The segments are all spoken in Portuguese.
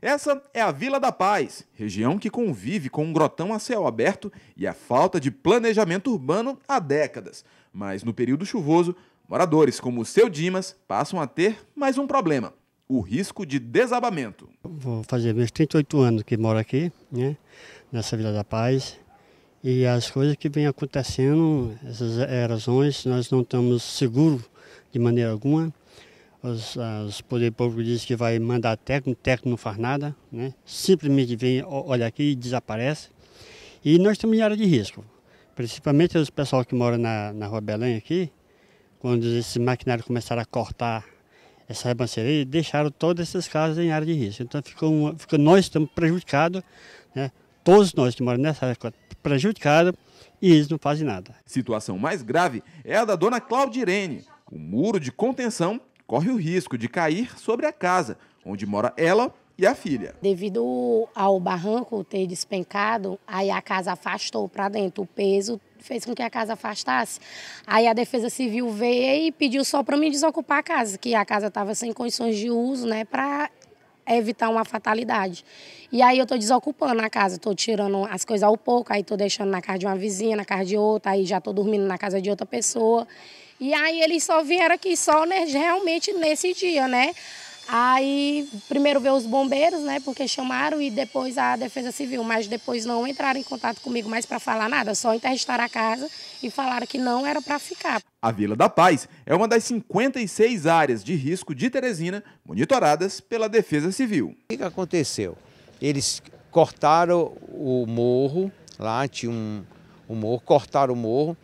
Essa é a Vila da Paz, região que convive com um grotão a céu aberto e a falta de planejamento urbano há décadas. Mas no período chuvoso, moradores como o seu Dimas passam a ter mais um problema: o risco de desabamento. Vou fazer meus 38 anos que moro aqui, né, nessa Vila da Paz. E as coisas que vêm acontecendo, essas erosões, nós não estamos seguros de maneira alguma. Os, os poder público diz que vai mandar técnico, técnico não faz nada, né? simplesmente vem, olha aqui e desaparece. E nós estamos em área de risco, principalmente os pessoal que mora na, na Rua Belém aqui, quando esses maquinários começaram a cortar essa ribanceira, deixaram todas essas casas em área de risco. Então ficou, uma, ficou nós estamos prejudicados, né? todos nós que moramos nessa área prejudicados, e eles não fazem nada. Situação mais grave é a da dona Claudirene. O muro de contenção corre o risco de cair sobre a casa onde mora ela e a filha. Devido ao barranco ter despencado, aí a casa afastou para dentro. O peso fez com que a casa afastasse. Aí a Defesa Civil veio e pediu só para mim desocupar a casa, que a casa estava sem condições de uso, né, para evitar uma fatalidade. E aí eu estou desocupando a casa, estou tirando as coisas ao pouco, aí estou deixando na casa de uma vizinha, na casa de outra, aí já estou dormindo na casa de outra pessoa. E aí eles só vieram aqui só né, realmente nesse dia, né? Aí primeiro veio os bombeiros, né, porque chamaram e depois a Defesa Civil, mas depois não entraram em contato comigo mais para falar nada, só interditar a casa e falaram que não era para ficar. A Vila da Paz é uma das 56 áreas de risco de Teresina monitoradas pela Defesa Civil. O que aconteceu? Eles cortaram o morro, lá tinha um, um morro, cortaram o morro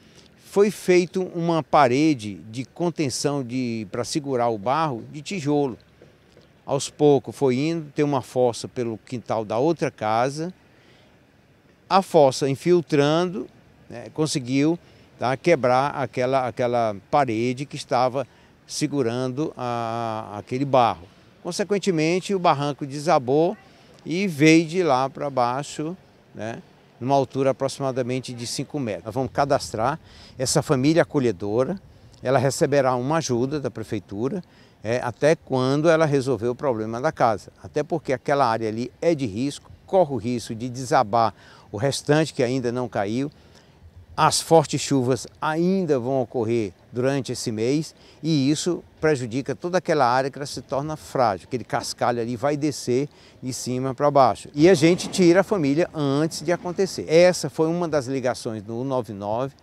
foi feito uma parede de contenção de para segurar o barro de tijolo. Aos poucos foi indo, tem uma fossa pelo quintal da outra casa. A fossa infiltrando né, conseguiu tá, quebrar aquela, aquela parede que estava segurando a, aquele barro. Consequentemente, o barranco desabou e veio de lá para baixo, né? numa altura aproximadamente de 5 metros. Nós vamos cadastrar essa família acolhedora, ela receberá uma ajuda da prefeitura é, até quando ela resolver o problema da casa. Até porque aquela área ali é de risco, corre o risco de desabar o restante que ainda não caiu, as fortes chuvas ainda vão ocorrer durante esse mês e isso prejudica toda aquela área que ela se torna frágil, aquele cascalho ali vai descer de cima para baixo. E a gente tira a família antes de acontecer. Essa foi uma das ligações do 99,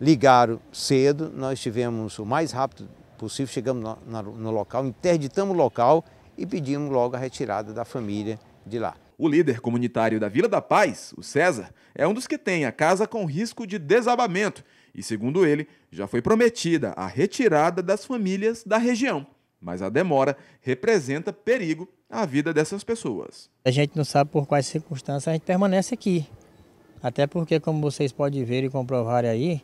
Ligaram cedo, nós tivemos o mais rápido possível, chegamos no local, interditamos o local e pedimos logo a retirada da família de lá. O líder comunitário da Vila da Paz, o César, é um dos que tem a casa com risco de desabamento e, segundo ele, já foi prometida a retirada das famílias da região. Mas a demora representa perigo à vida dessas pessoas. A gente não sabe por quais circunstâncias a gente permanece aqui. Até porque, como vocês podem ver e comprovar aí,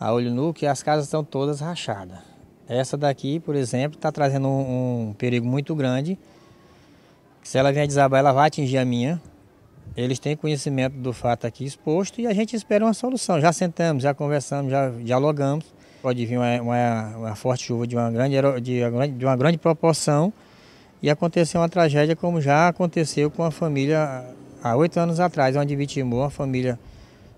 a olho nu, que as casas estão todas rachadas. Essa daqui, por exemplo, está trazendo um, um perigo muito grande se ela vier desabar, ela vai atingir a minha. Eles têm conhecimento do fato aqui exposto e a gente espera uma solução. Já sentamos, já conversamos, já dialogamos. Pode vir uma, uma, uma forte chuva de uma, grande, de, de uma grande proporção e acontecer uma tragédia como já aconteceu com a família há oito anos atrás, onde vitimou a família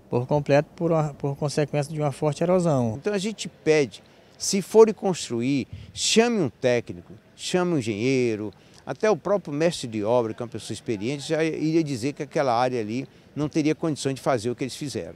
por completo por, uma, por consequência de uma forte erosão. Então a gente pede, se forem construir, chame um técnico, chama o engenheiro, até o próprio mestre de obra, que é uma pessoa experiente, já iria dizer que aquela área ali não teria condição de fazer o que eles fizeram.